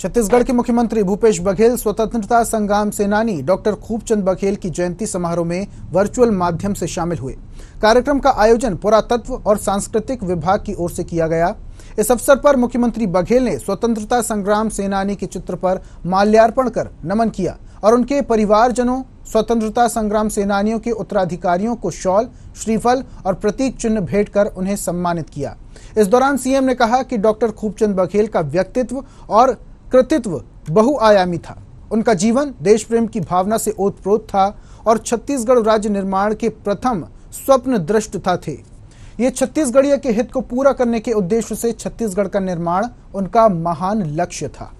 छत्तीसगढ़ के मुख्यमंत्री भूपेश बघेल स्वतंत्रता संग्राम सेनानी डॉक्टर खूबचंद बघेल की जयंती समारोह में वर्चुअल माध्यम से शामिल हुए कार्यक्रम का आयोजन पुरातत्व और सांस्कृतिक विभाग की ओर से किया गया इस अवसर पर मुख्यमंत्री बघेल ने स्वतंत्रता संग्राम सेनानी के चित्र पर माल्यार्पण कर नमन किया और उनके परिवारजनों स्वतंत्रता संग्राम सेनानियों के उत्तराधिकारियों को शॉल श्रीफल और प्रतीक चिन्ह भेंट कर उन्हें सम्मानित किया इस दौरान सीएम ने कहा कि डॉक्टर खूबचंद बघेल का व्यक्तित्व और कृतित्व बहुआयामी था उनका जीवन देश प्रेम की भावना से ओतप्रोत था और छत्तीसगढ़ राज्य निर्माण के प्रथम स्वप्न दृष्टता थे ये छत्तीसगढ़िया के हित को पूरा करने के उद्देश्य से छत्तीसगढ़ का निर्माण उनका महान लक्ष्य था